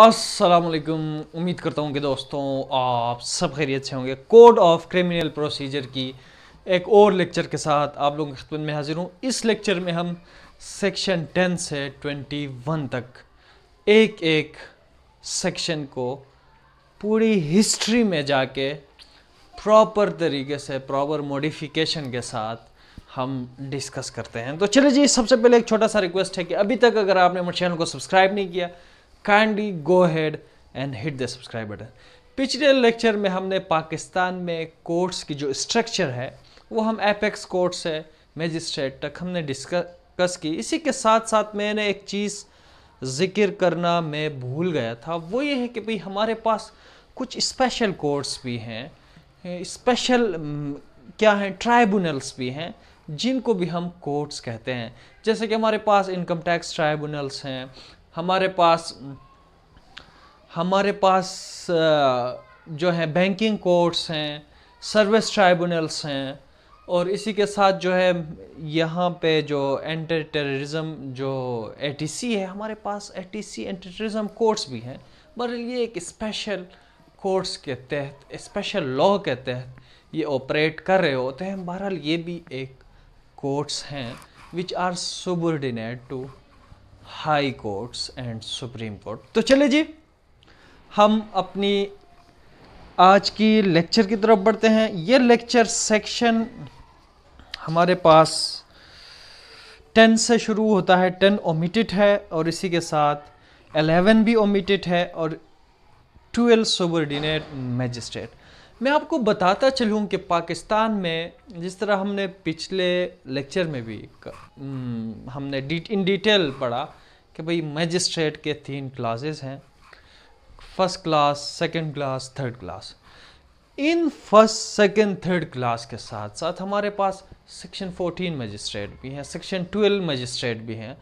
असलकुम उम्मीद करता हूँ कि दोस्तों आप सब खैरियत से होंगे कोड ऑफ क्रिमिनल प्रोसीजर की एक और लेक्चर के साथ आप लोगों की खिदमत में हाजिर हूँ इस लेक्चर में हम सेक्शन 10 से 21 तक एक एक सेक्शन को पूरी हिस्ट्री में जाके प्रॉपर तरीके से प्रॉपर मॉडिफिकेशन के साथ हम डिस्कस करते हैं तो चलिए जी सबसे पहले एक छोटा सा रिक्वेस्ट है कि अभी तक अगर आपने मेरे चैनल को सब्सक्राइब नहीं किया kindly go ahead and hit the subscribe button पिछले लेक्चर में हमने पाकिस्तान में कोर्ट्स की जो स्ट्रक्चर है वो हम एपेक्स कोर्ट से मजिस्ट्रेट तक हमने डिस्कस की इसी के साथ साथ मैंने एक चीज़ जिक्र करना मैं भूल गया था वो ये है कि भाई हमारे पास कुछ स्पेशल कोर्ट्स भी हैं स्पेशल क्या हैं ट्राइबूनल्स भी हैं जिनको भी हम कोर्ट्स कहते हैं जैसे कि हमारे पास इनकम टैक्स ट्राइबूनल्स हैं हमारे पास हमारे पास जो है बैंकिंग कोर्ट्स हैं सर्विस ट्राइबूनल्स हैं और इसी के साथ जो है यहाँ पे जो एंटी टेररिज्म जो ए है हमारे पास A T C anti terrorism courts भी हैं मगर ये एक स्पेशल कोर्ट्स के तहत स्पेशल लॉ के तहत ये ऑपरेट कर रहे होते हैं बहरहाल ये भी एक कोर्ट्स हैं which are subordinate to high courts and supreme court तो चले जी हम अपनी आज की लेक्चर की तरफ बढ़ते हैं ये लेक्चर सेक्शन हमारे पास टेन से शुरू होता है टेन ओमिटेड है और इसी के साथ एलेवन भी ओमिटेड है और ट्वेल्व सुबर्डिनेट मजिस्ट्रेट मैं आपको बताता चलूँ कि पाकिस्तान में जिस तरह हमने पिछले लेक्चर में भी हमने डी, इन डिटेल पढ़ा कि भाई मजिस्ट्रेट के तीन क्लासेस हैं first class second class third class इन फर्स्ट सेकंड थर्ड क्लास के साथ साथ हमारे पास सेक्शन 14 मजिस्ट्रेट भी हैं सेक्शन 12 मजिस्ट्रेट भी हैं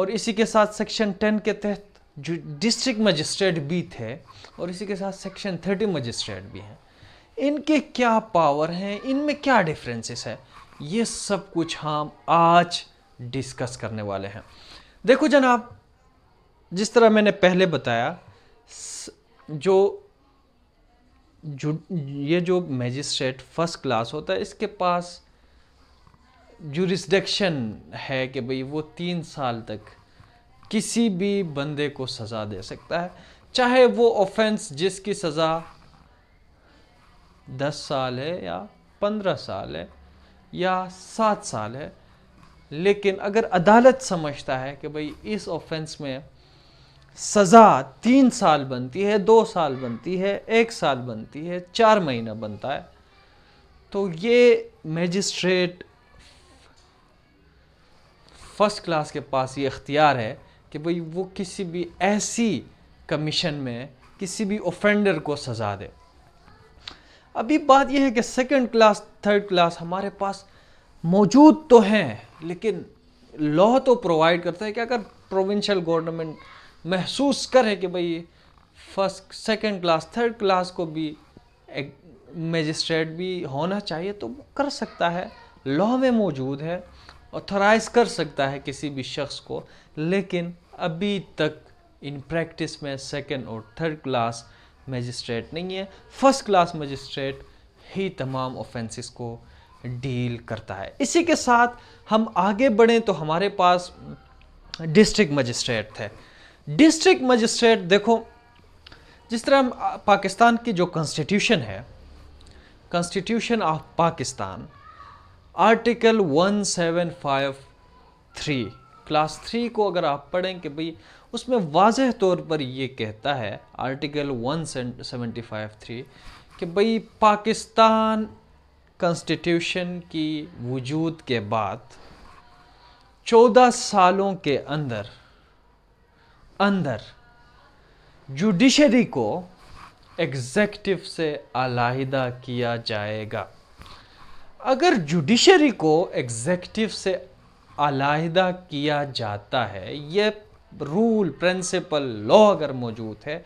और इसी के साथ सेक्शन 10 के तहत जो डिस्ट्रिक्ट मजिस्ट्रेट भी थे और इसी के साथ सेक्शन 30 मजिस्ट्रेट भी हैं इनके क्या पावर हैं इनमें क्या डिफरेंसेस है ये सब कुछ हम आज डिस्कस करने वाले हैं देखो जनाब जिस तरह मैंने पहले बताया जो जो ये जो मैजिस्ट्रेट फर्स्ट क्लास होता है इसके पास जुरिस्डिक्शन है कि भाई वो तीन साल तक किसी भी बंदे को सज़ा दे सकता है चाहे वो ऑफेंस जिसकी सज़ा दस साल है या पंद्रह साल है या सात साल है लेकिन अगर अदालत समझता है कि भाई इस ऑफेंस में सज़ा तीन साल बनती है दो साल बनती है एक साल बनती है चार महीना बनता है तो ये मजिस्ट्रेट फर्स्ट क्लास के पास ये अख्तियार है कि भाई वो किसी भी ऐसी कमीशन में किसी भी ऑफेंडर को सज़ा दे अभी बात यह है कि सेकंड क्लास थर्ड क्लास हमारे पास मौजूद तो हैं लेकिन लॉ तो प्रोवाइड करता है कि अगर प्रोविंशियल गवर्नमेंट महसूस करे कि भाई first second class third class को भी मजिस्ट्रेट भी होना चाहिए तो कर सकता है लॉ में मौजूद है ऑथराइज कर सकता है किसी भी शख्स को लेकिन अभी तक इन प्रैक्टिस में सेकंड और थर्ड क्लास मजिस्ट्रेट नहीं है फर्स्ट क्लास मजिस्ट्रेट ही तमाम ऑफेंसेस को डील करता है इसी के साथ हम आगे बढ़ें तो हमारे पास डिस्ट्रिक्ट मजिस्ट्रेट थे डिस्ट्रिक्ट मजिस्ट्रेट देखो जिस तरह पाकिस्तान की जो कॉन्स्टिट्यूशन है constitution of Pakistan article 1753 class three को अगर आप पढ़ें कि भाई उसमें वाज तौर पर ये कहता है आर्टिकल 1753 कि भाई पाकिस्तान कॉन्स्टिट्यूशन की वजूद के बाद चौदह सालों के अंदर अंदर जुडिशरी को एग्जेक्टिव से अलाहिदा किया जाएगा अगर जुडिशरी को एग्जेक्टिव से अलाहिदा किया जाता है यह रूल प्रिंसिपल लॉ अगर मौजूद है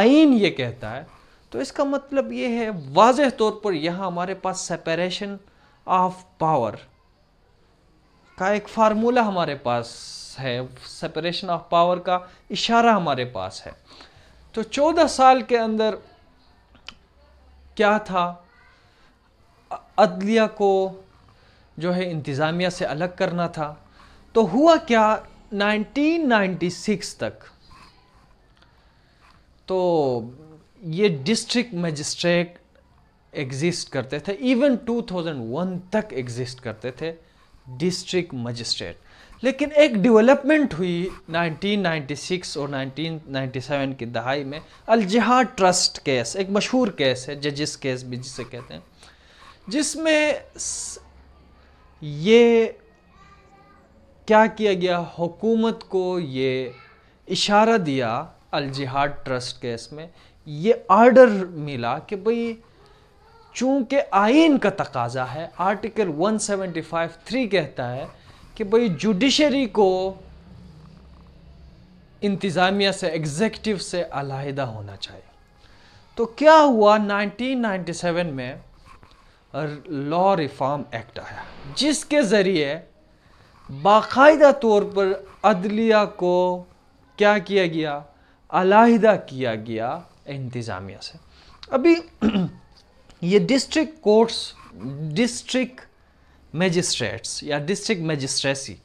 आइन ये कहता है तो इसका मतलब ये है वाज तौर पर यहाँ हमारे पास सेपरेशन ऑफ पावर का एक फार्मूला हमारे पास है सेपरेशन ऑफ पावर का इशारा हमारे पास है तो चौदह साल के अंदर क्या था अदलिया को जो है इंतज़ामिया से अलग करना था तो हुआ क्या 1996 तक तो ये डिस्ट्रिक्ट मजिस्ट्रेट एग्जिस्ट करते थे इवन 2001 तक एग्जिस्ट करते थे डिस्ट्रिक्ट मजिस्ट्रेट लेकिन एक डेवलपमेंट हुई 1996 और 1997 की दहाई में अलजहा ट्रस्ट केस एक मशहूर केस है जजिस केस भी जिसे कहते हैं जिसमें ये क्या किया गया हुकूमत को ये इशारा दिया अलजहा ट्रस्ट केस में ये आर्डर मिला कि भाई चूंकि आइन का तकाजा है आर्टिकल 175 थ्री कहता है कि भाई जुडिशरी को इंतज़ामिया से एग्जेक्टिव से अलहदा होना चाहिए तो क्या हुआ 1997 में लॉ रिफॉर्म एक्ट आया जिसके ज़रिए बाकायदा तौर पर अदलिया को क्या किया गया अलहदा किया गया इंतज़ामिया से अभी ये डिस्ट्रिक्ट कोर्ट्स डिस्ट्रिक्ट मजिस्ट्रेट्स या डिस्ट्रिक्ट मजिस्ट्रेसी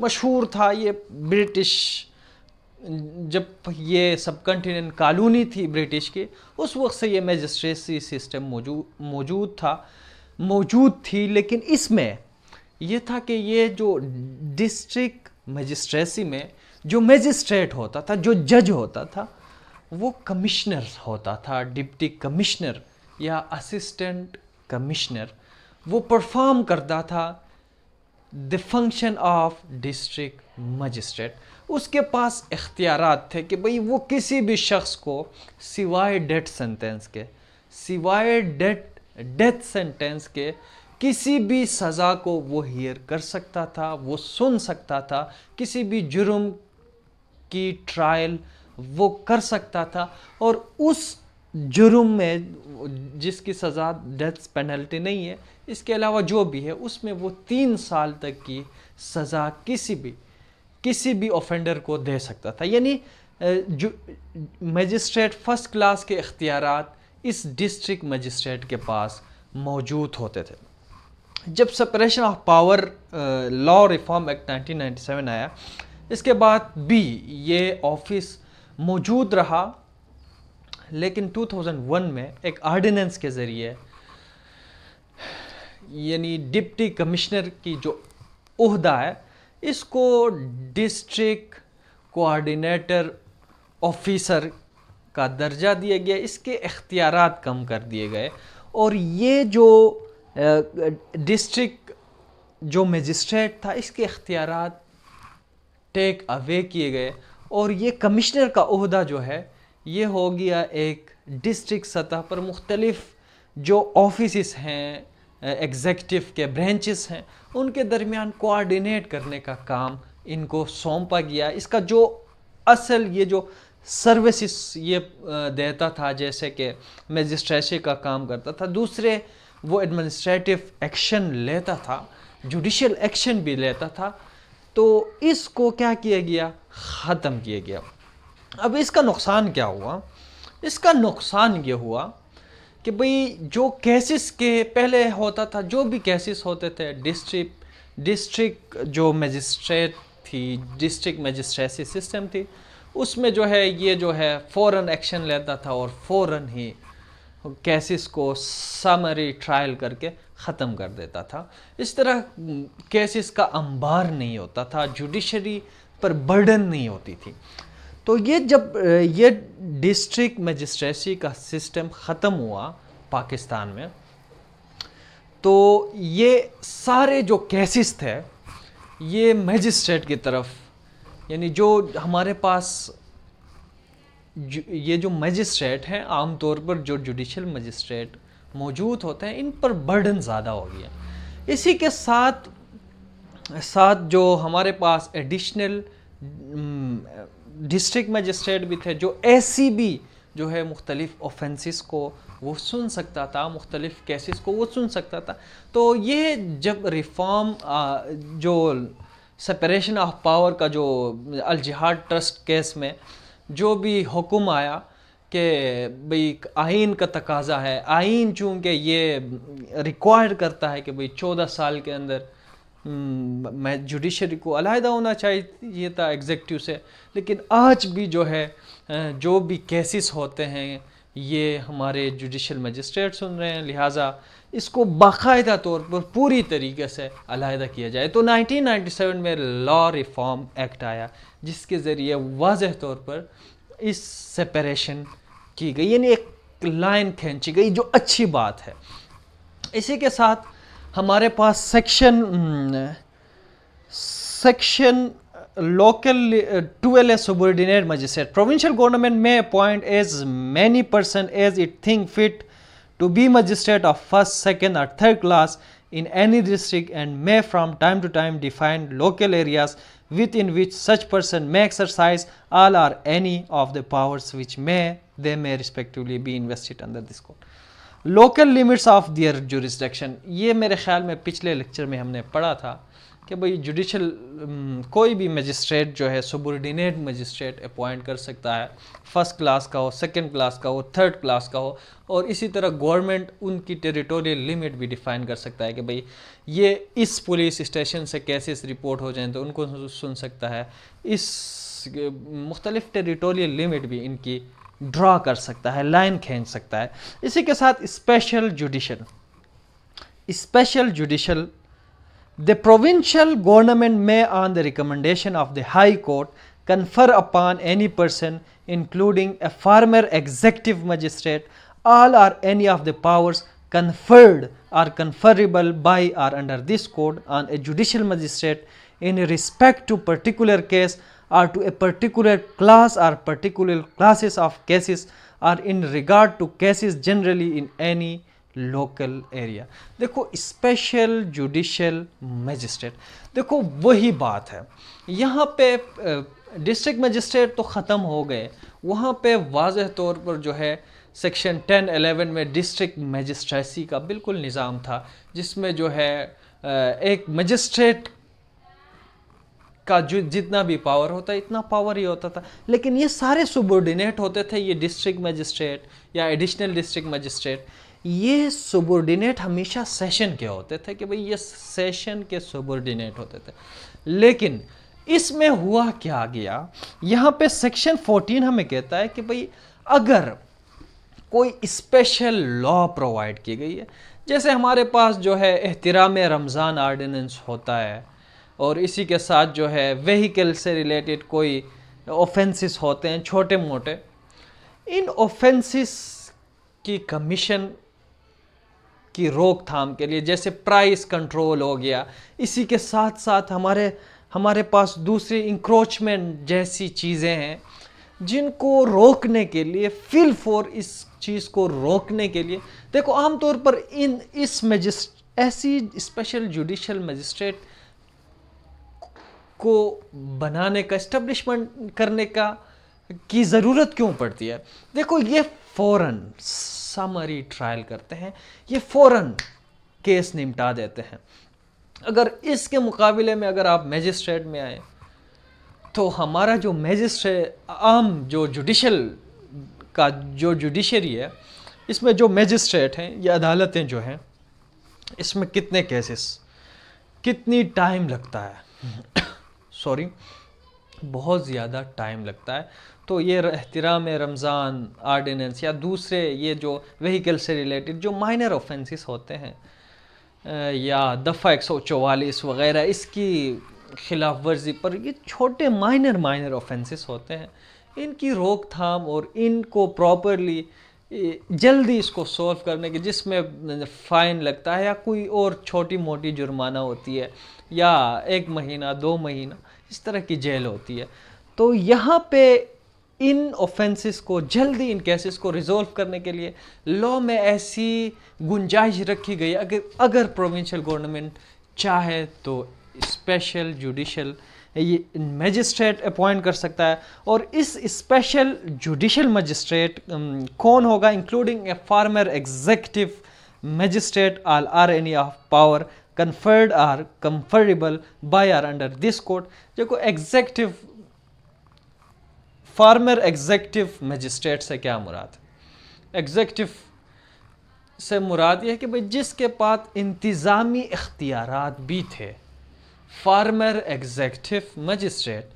मशहूर था ये ब्रिटिश जब ये सब कंटिनेंट कॉलोनी थी ब्रिटिश की उस वक्त से ये मजिस्ट्रेसी सिस्टम मौजूद मौजूद था मौजूद थी लेकिन इसमें ये था कि ये जो डिस्ट्रिक्ट मजिस्ट्रेसी में जो मजिस्ट्रेट होता था जो जज होता था वो कमिश्नर होता था डिप्टी कमिश्नर या असिस्टेंट कमिश्नर वो परफॉर्म करता था the function of district magistrate उसके पास इख्तियार थे कि भाई वो किसी भी शख्स को सिवाय डेथ सेंटेंस के सिवाय डेथ डेथ सेंटेंस के किसी भी सज़ा को वो हियर कर सकता था वो सुन सकता था किसी भी जुर्म की ट्रायल वो कर सकता था और उस जुर्म में जिसकी सज़ा डेथ पेनल्टी नहीं है इसके अलावा जो भी है उसमें वो तीन साल तक की सज़ा किसी भी किसी भी ऑफेंडर को दे सकता था यानी जो मजिस्ट्रेट फर्स्ट क्लास के इख्तियार इस डिस्ट्रिक्ट मजिस्ट्रेट के पास मौजूद होते थे जब separation of power law reform act 1997 आया इसके बाद भी ये ऑफिस मौजूद रहा लेकिन 2001 में एक आर्डिनेंस के ज़रिए यानी डिप्टी कमिश्नर की जो उहदा है इसको डिस्ट्रिक्ट कोऑर्डिनेटर ऑफिसर का दर्जा दिया गया इसके इख्तियार कम कर दिए गए और ये जो डिस्ट्रिक्ट जो मजिस्ट्रेट था इसके इख्तियार टेक अवे किए गए और ये कमिश्नर का अहदा जो है ये हो गया एक डिस्ट्रिक्ट सतह पर मुख्तलिफ जो ऑफिस हैं एग्जेक्टिव के ब्रांचेस हैं उनके दरमियान कोऑर्डिनेट करने का काम इनको सौंपा गया इसका जो असल ये जो सर्विसेज ये देता था जैसे कि मजिस्ट्रेसी का काम करता था दूसरे वो एडमिनिस्ट्रेटिव एक्शन लेता था जुडिशल एक्शन भी लेता था तो इसको क्या किया गया ख़त्म किया गया अब इसका नुकसान क्या हुआ इसका नुकसान ये हुआ कि भाई जो केसेस के पहले होता था जो भी केसेस होते थे डिस्ट्रिक डिस्ट्रिक जो मजिस्ट्रेट थी डिस्ट्रिक मजिस्ट्रेसी सिस्टम थी उसमें जो है ये जो है फ़ौर एक्शन लेता था और फ़ौरन ही केसेस को समरी ट्रायल करके ख़त्म कर देता था इस तरह केसेस का अंबार नहीं होता था जुडिशरी पर बर्डन नहीं होती थी तो ये जब ये डिस्ट्रिक्ट मजिस्ट्रेसी का सिस्टम ख़त्म हुआ पाकिस्तान में तो ये सारे जो केसेस थे ये मजिस्ट्रेट की तरफ यानी जो हमारे पास ये जो मजिस्ट्रेट हैं आमतौर पर जो जुडिशल मजिस्ट्रेट मौजूद होते हैं इन पर बर्डन ज़्यादा हो गया इसी के साथ साथ जो हमारे पास एडिशनल डिस्ट्रिक्ट मजिस्ट्रेट भी थे जो ऐसी भी जो है मुख्तलिफ ऑफेंसेस को वो सुन सकता था मुख्तलिफ केसेस को वो सुन सकता था तो ये जब रिफॉर्म जो सेपरेशन ऑफ पावर का जो अलजिहाद ट्रस्ट केस में जो भी हुक्म आया कि भाई आइन का तकाजा है आइन चूँकि ये रिक्वायर करता है कि भाई चौदह साल के अंदर हम्म, मैं जुडिशरी को अलहदा होना चाहिए था एग्जेक्टिव से लेकिन आज भी जो है जो भी केसेस होते हैं ये हमारे जुडिशल मजिस्ट्रेट सुन रहे हैं लिहाजा इसको बाकायदा तौर पर पूरी तरीके से अलहदा किया जाए तो 1997 में लॉ रिफॉर्म एक्ट आया जिसके ज़रिए वाज तौर पर इस सेपरेशन की गई यानी एक लाइन खींची गई जो अच्छी बात है इसी के साथ हमारे पास सेक्शन सेक्शन लोकल टूएल A subordinate magistrate provincial government may appoint as many person as it think fit to be magistrate of first second और third class in any district and may from time to time defined local areas within which such person may exercise all or any of the powers which may they may respectively be invested under this code. Local limits of their jurisdiction ये मेरे ख्याल में पिछले lecture में हमने पढ़ा था कि भाई जुडिशल कोई भी मजिस्ट्रेट जो है सबोर्डिनेट मजिस्ट्रेट अपॉइंट कर सकता है फर्स्ट क्लास का हो सेकंड क्लास का हो थर्ड क्लास का हो और इसी तरह गवर्नमेंट उनकी टेरिटोरियल लिमिट भी डिफ़ाइन कर सकता है कि भाई ये इस पुलिस स्टेशन से केसेस रिपोर्ट हो जाए तो उनको सुन सकता है इस मुख्तलिफ टेरिटोरियल लिमिट भी इनकी ड्रा कर सकता है लाइन खींच सकता है इसी के साथ special judicial special judicial The provincial government may on the recommendation of the High Court confer upon any person including a former executive magistrate all or any of the powers conferred or conferable by or under this code on a judicial magistrate in respect to particular case or to a particular class or particular classes of cases or in regard to cases generally in any local area देखो special judicial magistrate देखो वही बात है यहाँ पे district magistrate तो ख़त्म हो गए वहाँ पे वाज तौर पर जो है सेक्शन 10 11 में डिस्ट्रिक्ट मजिस्ट्रेसी का बिल्कुल निज़ाम था जिसमें जो है एक मजिस्ट्रेट का जो जितना भी पावर होता है इतना पावर ही होता था लेकिन ये सारे सुबोर्डिनेट होते थे ये डिस्ट्रिक्ट मजिस्ट्रेट या एडिशनल डिस्ट्रिक्ट मजिस्ट्रेट ये सुबोर्डिनेट हमेशा सेशन के होते थे कि भाई ये सेशन के सुबोर्डिनेट होते थे लेकिन इसमें हुआ क्या गया यहाँ पे सेक्शन 14 हमें कहता है कि भाई अगर कोई स्पेशल लॉ प्रोवाइड की गई है जैसे हमारे पास जो है एहतराम रमज़ान आर्डिनेंस होता है और इसी के साथ जो है वहीकल से रिलेटेड कोई ऑफेंसेस होते हैं छोटे मोटे इन ऑफेंसेस की कमीशन की रोकथाम के लिए जैसे प्राइस कंट्रोल हो गया इसी के साथ साथ हमारे हमारे पास दूसरी इंक्रोचमेंट जैसी चीज़ें हैं जिनको रोकने के लिए फिल फॉर इस चीज़ को रोकने के लिए देखो आमतौर पर इन इस मजिस्ट ऐसी स्पेशल जुडिशल मजिस्ट्रेट को बनाने का इस्टबलिशमेंट करने का की ज़रूरत क्यों पड़ती है देखो ये फ़ौरन समरी ट्रायल करते हैं ये फ़ौरन केस निपटा देते हैं अगर इसके मुकाबले में अगर आप मैजिस्ट्रेट में आए तो हमारा जो मैजिस्ट्रेट आम जो जुडिशल का जो जुडिशरी है इसमें जो मैजिस्ट्रेट हैं या अदालतें जो हैं इसमें कितने केसेस कितनी टाइम लगता है सॉरी बहुत ज़्यादा टाइम लगता है तो ये एहतराम रमज़ान आर्डिनेंस या दूसरे ये जो वहीकल से रिलेटेड जो माइनर ऑफेंसेस होते हैं या दफ़ा एक सौ चौवालीस वगैरह इसकी खिलाफ वर्जी पर ये छोटे माइनर माइनर ऑफेंसेस होते हैं इनकी रोकथाम और इनको प्रॉपरली जल्दी इसको सॉल्व करने के जिसमें फ़ाइन लगता है या कोई और छोटी मोटी जुर्माना होती है या एक महीना दो महीना इस तरह की जेल होती है तो यहाँ पे इन ऑफेंसेस को जल्दी इन केसेस को रिजोल्व करने के लिए लॉ में ऐसी गुंजाइश रखी गई अगर अगर प्रोविंशियल गवर्नमेंट चाहे तो स्पेशल जुडिशल ये मजिस्ट्रेट अपॉइंट कर सकता है और इस स्पेशल जुडिशल मजिस्ट्रेट कौन होगा including a former executive magistrate all or any of power conferred are conferable by or under this court जो एग्जेक्टिव फार्मर एग्जेक्टिव मजिस्ट्रेट से क्या मुराद एग्जेक्टिव से मुराद यह है कि भाई जिसके पास इंतज़ामी इख्तियार भी थे फार्मर एग्जेक्टिव मजिस्ट्रेट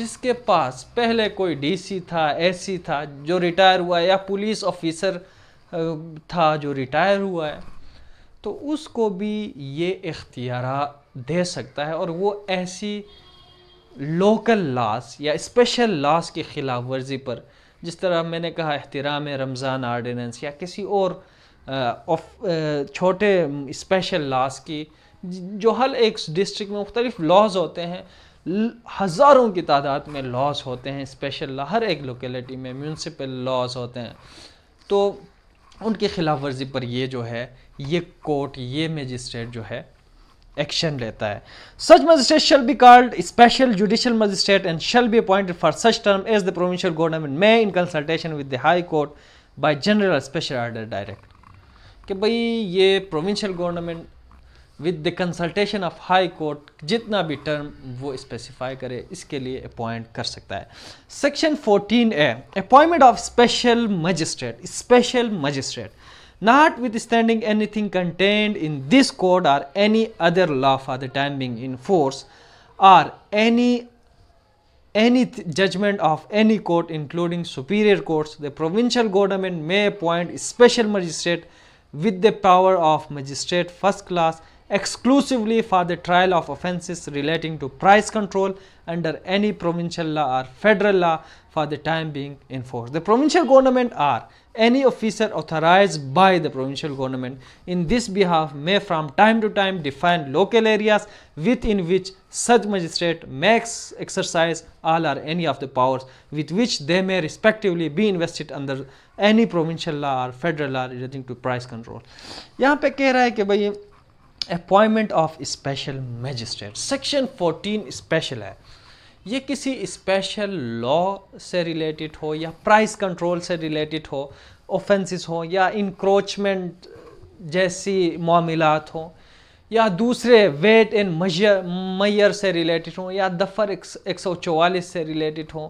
जिसके पास पहले कोई डीसी था एसी था जो रिटायर हुआ है या पुलिस ऑफिसर था जो रिटायर हुआ है तो उसको भी ये इख्तियार दे सकता है और वो ऐसी लोकल लास या स्पेशल लास की ख़िलाफ़ वर्जी पर जिस तरह मैंने कहा एहतराम रमज़ान आर्डिनेंस या किसी और छोटे स्पेशल लास की जो हर एक डिस्ट्रिक्ट में मुख्तलिफ लॉज होते हैं हज़ारों की तादाद में लॉज होते हैं स्पेशल हर एक लोकेलेटी में म्यूनसिपल लॉज होते हैं तो उनकी खिलाफ वर्जी पर ये जो है ये कोर्ट ये मजिस्ट्रेट जो है एक्शन लेता है such magistrate shall be called special judicial magistrate and shall be appointed for such term as the provincial government may in consultation with the high court by general special order direct कि भाई ये provincial government with the consultation of high court जितना भी term वो specify करे इसके लिए appoint कर सकता है section 14 A appointment of special magistrate special magistrate not withstanding anything contained in this code or any other law for the time being in force or any any judgment of any court including superior courts the provincial government may appoint special magistrate with the power of magistrate first class exclusively for the trial of offences relating to price control under any provincial law or federal law for the time being enforced. The provincial government or any officer authorized by the provincial government in this behalf may from time to time define local areas within which such magistrate makes exercise all or any of the powers with which they may respectively be invested under any provincial law or federal law relating to price control. यहाँ पे कह रहा है कि भाई appointment of special magistrate section 14 special है ये किसी स्पेशल लॉ से रिलेटेड हो या प्राइस कंट्रोल से रिलेटेड हो ऑफेंसेस हो या इनक्रोचमेंट जैसी मामलात हों या दूसरे वेट एंड मजर मैयर से रिलेटेड हों या दफ़र एक सौ चवालीस से रिलेटेड हों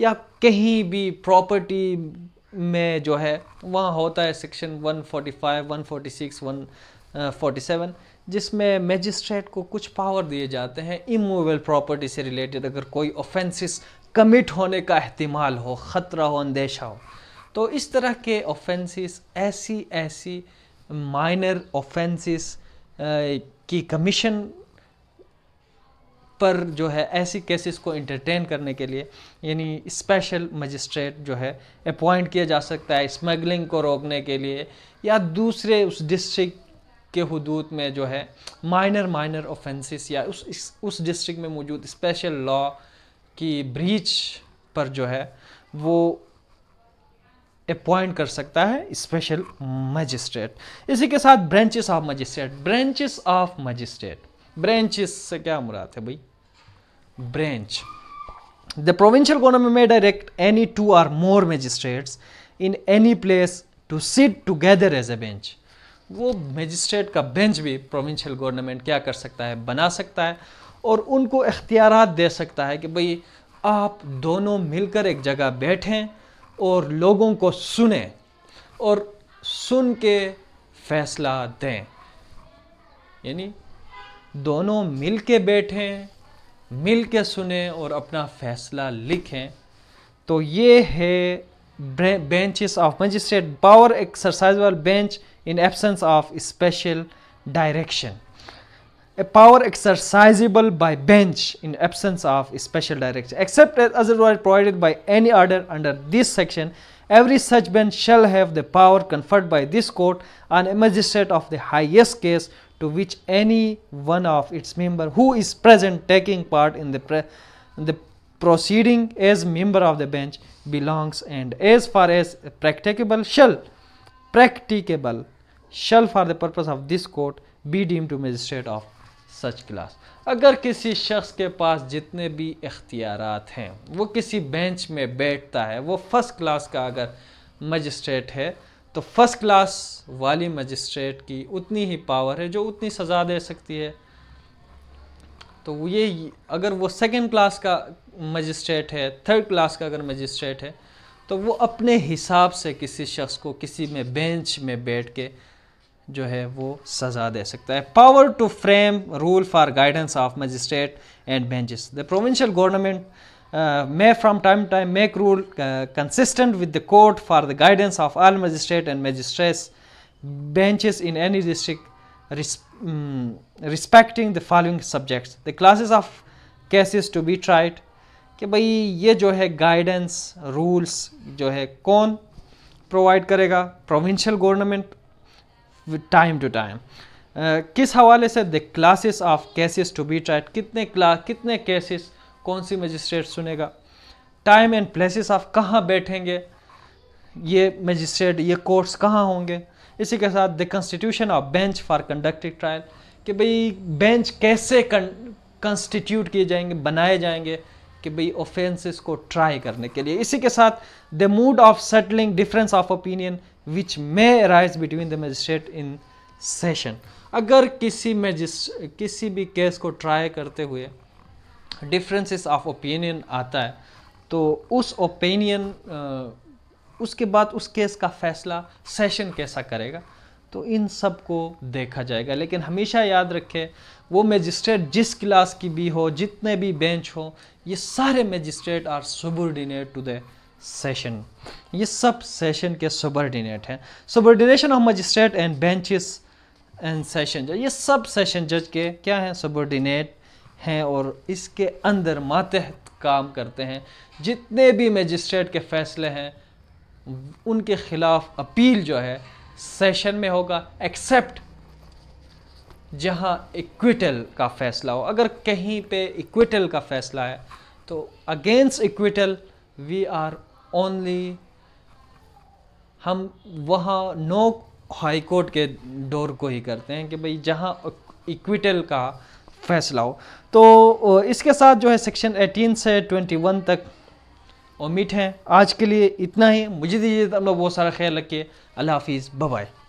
या कहीं भी प्रॉपर्टी में जो है वहाँ होता है सेक्शन 145, 146, 147 जिसमें मजिस्ट्रेट को कुछ पावर दिए जाते हैं इमूवेबल प्रॉपर्टी से रिलेटेड अगर कोई ऑफेंसेस कमिट होने का अहतमाल हो ख़तरा हो अंदेशा हो तो इस तरह के ऑफेंसेस ऐसी ऐसी माइनर ऑफेंसेस की कमीशन पर जो है ऐसी केसेस को इंटरटेन करने के लिए यानी स्पेशल मजिस्ट्रेट जो है अपॉइंट किया जा सकता है स्मगलिंग को रोकने के लिए या दूसरे उस डिस्ट्रिक्ट के हदूद में जो है माइनर माइनर ऑफेंसेस या उस इस, उस डिस्ट्रिक्ट में मौजूद स्पेशल लॉ की ब्रीच पर जो है वो अपॉइंट कर सकता है स्पेशल मजिस्ट्रेट इसी के साथ branches of magistrate branches of magistrate branches से क्या मुराद है भाई branch the provincial government may direct any two or more magistrates in any place to sit together as a bench वो मजिस्ट्रेट का बेंच भी प्रोविंशियल गवर्नमेंट क्या कर सकता है बना सकता है और उनको इख्तियार दे सकता है कि भाई आप दोनों मिलकर एक जगह बैठें और लोगों को सुने और सुन के फैसला दें यानी दोनों मिल के बैठें मिल के सुने और अपना फैसला लिखें तो ये है benches of magistrate power exercisable bench in absence of special direction a power exercisable by bench in absence of special direction except as otherwise provided by any order under this section every such bench shall have the power conferred by this court on a magistrate of the highest case to which any one of its member who is present taking part in the, in the proceeding as member of the bench belongs and as far as practicable shall practicable shall for the purpose of this court be deemed to magistrate of such class अगर किसी शख्स के पास जितने भी इख्तियार हैं वो किसी बेंच में बैठता है वो फर्स्ट क्लास का अगर मजिस्ट्रेट है तो फर्स्ट क्लास वाली मजिस्ट्रेट की उतनी ही पावर है जो उतनी सज़ा दे सकती है तो ये अगर वो सेकंड क्लास का मजिस्ट्रेट है थर्ड क्लास का अगर मजिस्ट्रेट है तो वो अपने हिसाब से किसी शख्स को किसी में बेंच में बैठ के जो है वो सज़ा दे सकता है power to frame rule for guidance of magistrate and benches the provincial government may from time time make rule consistent with the court for the guidance of all magistrate and magistrates benches in any district respecting the following subjects the classes of cases to be tried कि भाई ये जो है guidance rules जो है कौन provide करेगा provincial government time to time किस हवाले से the classes of cases to be tried कितने क्लास कितने केसेस कौन सी मजिस्ट्रेट सुनेगा टाइम एंड प्लेसेस ऑफ कहाँ बैठेंगे ये मजिस्ट्रेट ये कोर्ट्स कहाँ होंगे इसी के साथ the constitution of bench for conducting trial कि भाई बेंच कैसे कंस्टिट्यूट किए जाएंगे बनाए जाएंगे कि भाई ऑफेंसेस को ट्राई करने के लिए इसी के साथ the mode of settling difference of opinion which may rise between the magistrate in session अगर किसी मजिस किसी भी केस को ट्राई करते हुए डिफरेंसेस ऑफ ओपिनियन आता है तो उस ओपिनियन उसके बाद उस केस का फैसला सेशन कैसा करेगा तो इन सब को देखा जाएगा लेकिन हमेशा याद रखें वो मजिस्ट्रेट जिस क्लास की भी हो जितने भी बेंच हो ये सारे magistrate are subordinate to the session ये सब सेशन के सुबर्डिनेट हैं subordination of magistrate and benches and session जज ये सब सेशन जज के क्या हैं सुबर्डिनेट हैं और इसके अंदर मातहत काम करते हैं जितने भी मजिस्ट्रेट के फैसले हैं उनके ख़िलाफ़ अपील जो है सेशन में होगा एक्सेप्ट जहां इक्विटल का फैसला हो अगर कहीं पे इक्विटल का फैसला है तो against acquittal we are only हम वहाँ नो हाई कोर्ट के डोर को ही करते हैं कि भाई जहाँ इक्विटल का फैसला हो तो इसके साथ जो है सेक्शन 18 से 21 तक उम्मीद है आज के लिए इतना ही मुझे दीजिए हम लोग बहुत सारा ख्याल रखिए अल्लाह हाफिज़ बाय